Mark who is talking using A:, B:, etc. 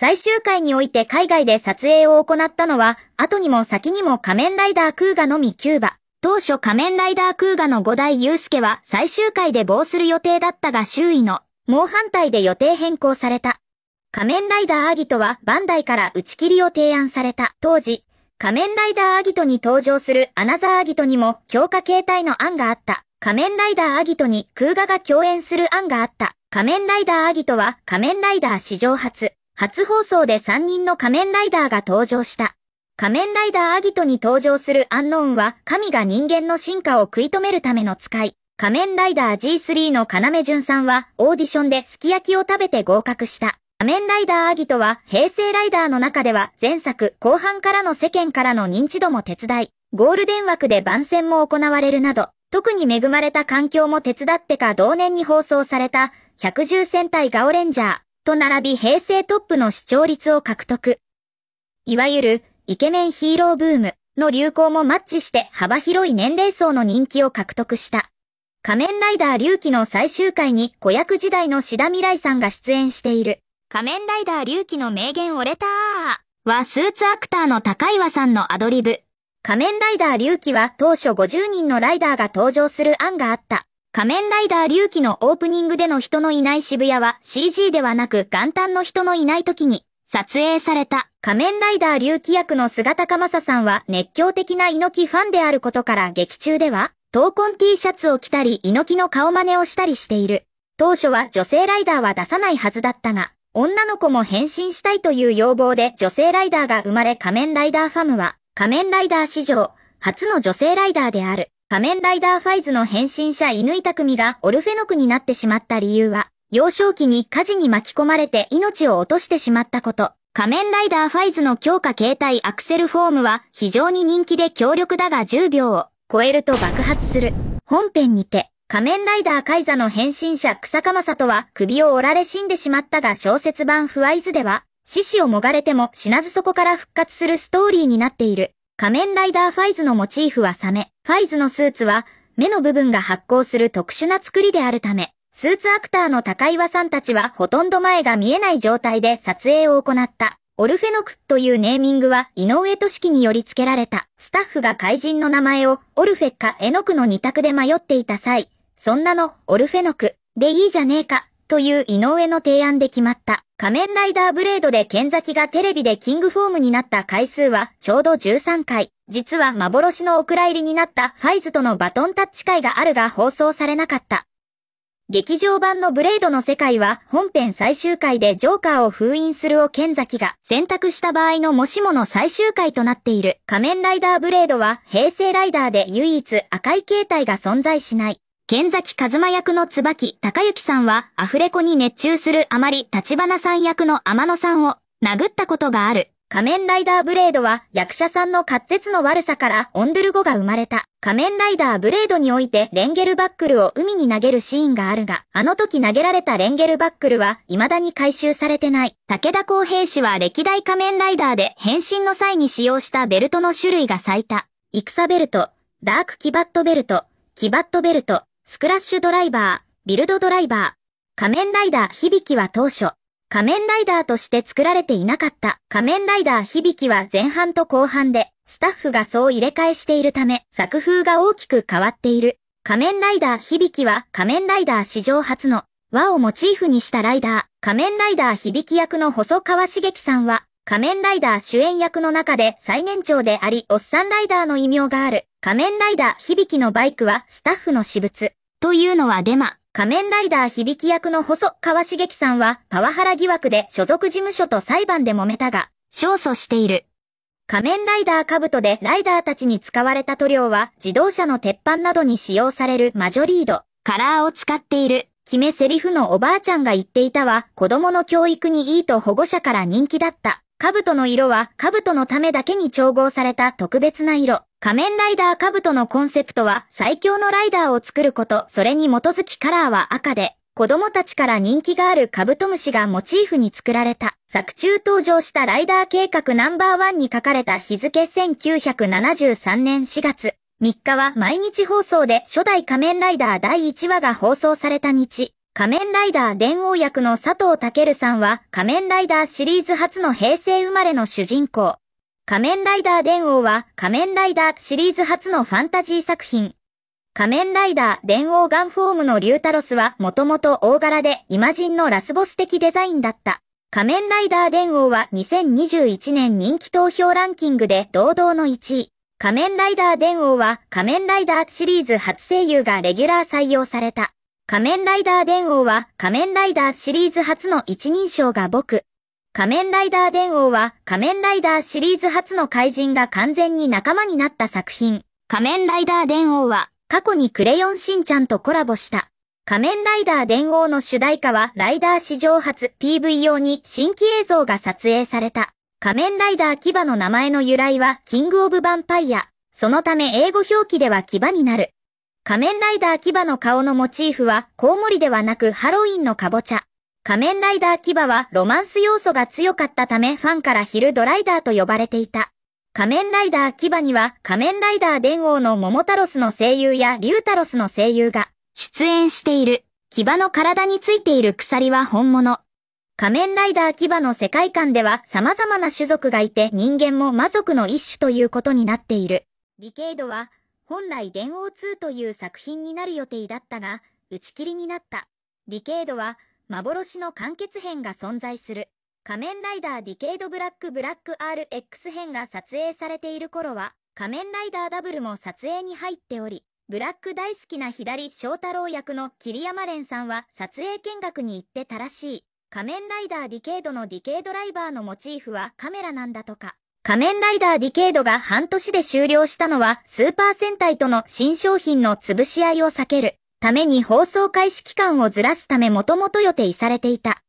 A: 最終回において海外で撮影を行ったのは、後にも先にも仮面ライダークーガのみキューバ。当初仮面ライダークーガの五代祐介は最終回で棒する予定だったが周囲の猛反対で予定変更された。仮面ライダーアギトはバンダイから打ち切りを提案された。当時、仮面ライダーアギトに登場するアナザーアギトにも強化形態の案があった。仮面ライダーアギトにクーガが共演する案があった。仮面ライダーアギトは仮面ライダー史上初。初放送で3人の仮面ライダーが登場した。仮面ライダーアギトに登場するアンノーンは、神が人間の進化を食い止めるための使い。仮面ライダー G3 の要潤さんは、オーディションですき焼きを食べて合格した。仮面ライダーアギトは、平成ライダーの中では、前作、後半からの世間からの認知度も手伝い、ゴールデン枠で番宣も行われるなど、特に恵まれた環境も手伝ってか同年に放送された、110戦隊ガオレンジャー。と並び平成トップの視聴率を獲得。いわゆる、イケメンヒーローブームの流行もマッチして幅広い年齢層の人気を獲得した。仮面ライダー龍騎の最終回に子役時代の志田未来さんが出演している。仮面ライダー龍騎の名言俺たーはスーツアクターの高岩さんのアドリブ。仮面ライダー龍騎は当初50人のライダーが登場する案があった。仮面ライダー龍騎のオープニングでの人のいない渋谷は CG ではなく元旦の人のいない時に撮影された仮面ライダー龍騎役の菅まささんは熱狂的な猪木ファンであることから劇中では闘魂 T シャツを着たり猪木の顔真似をしたりしている。当初は女性ライダーは出さないはずだったが、女の子も変身したいという要望で女性ライダーが生まれ仮面ライダーファムは仮面ライダー史上初の女性ライダーである。仮面ライダーファイズの変身者犬板組がオルフェノクになってしまった理由は、幼少期に火事に巻き込まれて命を落としてしまったこと。仮面ライダーファイズの強化形態アクセルフォームは非常に人気で強力だが10秒を超えると爆発する。本編にて、仮面ライダーカイザの変身者草鎌里は首を折られ死んでしまったが小説版フワイズでは、死死をもがれても死なずそこから復活するストーリーになっている。仮面ライダーファイズのモチーフはサメ。ファイズのスーツは、目の部分が発光する特殊な作りであるため、スーツアクターの高岩さんたちはほとんど前が見えない状態で撮影を行った。オルフェノクというネーミングは井上俊樹により付けられた。スタッフが怪人の名前をオルフェかエノクの二択で迷っていた際、そんなのオルフェノクでいいじゃねえかという井上の提案で決まった。仮面ライダーブレードで剣崎がテレビでキングフォームになった回数はちょうど13回。実は幻のお蔵入りになったファイズとのバトンタッチ会があるが放送されなかった。劇場版のブレードの世界は本編最終回でジョーカーを封印するを剣崎が選択した場合のもしもの最終回となっている仮面ライダーブレードは平成ライダーで唯一赤い形態が存在しない。剣崎和馬役の椿隆之さんはアフレコに熱中するあまり立花さん役の天野さんを殴ったことがある。仮面ライダーブレードは役者さんの滑舌の悪さからオンドゥル語が生まれた。仮面ライダーブレードにおいてレンゲルバックルを海に投げるシーンがあるが、あの時投げられたレンゲルバックルは未だに回収されてない。武田光平氏は歴代仮面ライダーで変身の際に使用したベルトの種類が最多。戦ベルト、ダークキバットベルト、キバットベルト、スクラッシュドライバー、ビルドドライバー、仮面ライダー響きは当初、仮面ライダーとして作られていなかった仮面ライダー響きは前半と後半で、スタッフがそう入れ替えしているため、作風が大きく変わっている。仮面ライダー響きは仮面ライダー史上初の和をモチーフにしたライダー、仮面ライダー響き役の細川茂樹さんは、仮面ライダー主演役の中で最年長であり、おっさんライダーの異名がある。仮面ライダー響きのバイクはスタッフの私物。というのはデマ。仮面ライダー響役の細川茂樹さんはパワハラ疑惑で所属事務所と裁判で揉めたが、勝訴している。仮面ライダー兜でライダーたちに使われた塗料は自動車の鉄板などに使用されるマジョリード、カラーを使っている。決めセリフのおばあちゃんが言っていたは子供の教育にいいと保護者から人気だった。兜の色は兜のためだけに調合された特別な色。仮面ライダーカブトのコンセプトは最強のライダーを作ること、それに基づきカラーは赤で、子供たちから人気があるカブトムシがモチーフに作られた。作中登場したライダー計画ナンバーワンに書かれた日付1973年4月。3日は毎日放送で初代仮面ライダー第1話が放送された日。仮面ライダー伝王役の佐藤健さんは仮面ライダーシリーズ初の平成生まれの主人公。仮面ライダー電王は仮面ライダーシリーズ初のファンタジー作品。仮面ライダー電王ガンフォームのリュータロスはもともと大柄でイマジンのラスボス的デザインだった。仮面ライダー電王は2021年人気投票ランキングで堂々の1位。仮面ライダー電王は仮面ライダーシリーズ初声優がレギュラー採用された。仮面ライダー電王は仮面ライダーシリーズ初の一人称が僕。仮面ライダー伝王は仮面ライダーシリーズ初の怪人が完全に仲間になった作品。仮面ライダー伝王は過去にクレヨンしんちゃんとコラボした。仮面ライダー伝王の主題歌はライダー史上初 PV 用に新規映像が撮影された。仮面ライダー牙の名前の由来はキングオブヴァンパイア。そのため英語表記では牙になる。仮面ライダー牙の顔のモチーフはコウモリではなくハロウィンのカボチャ。仮面ライダー牙はロマンス要素が強かったためファンからヒルドライダーと呼ばれていた。仮面ライダー牙には仮面ライダー伝王の桃太郎スの声優や竜太郎スの声優が出演している。牙の体についている鎖は本物。仮面ライダー牙の世界観では様々な種族がいて人間も魔族の一種ということになっている。リケードは本来伝王2という作品になる予定だったが、打ち切りになった。リケードは幻の完結編が存在する。仮面ライダーディケイドブラックブラック RX 編が撮影されている頃は、仮面ライダーダブルも撮影に入っており、ブラック大好きな左翔太郎役の桐山蓮さんは撮影見学に行ってたらしい。仮面ライダーディケイドのディケイドライバーのモチーフはカメラなんだとか。仮面ライダーディケイドが半年で終了したのはスーパー戦隊との新商品の潰し合いを避けるために放送開始期間をずらすためもともと予定されていた。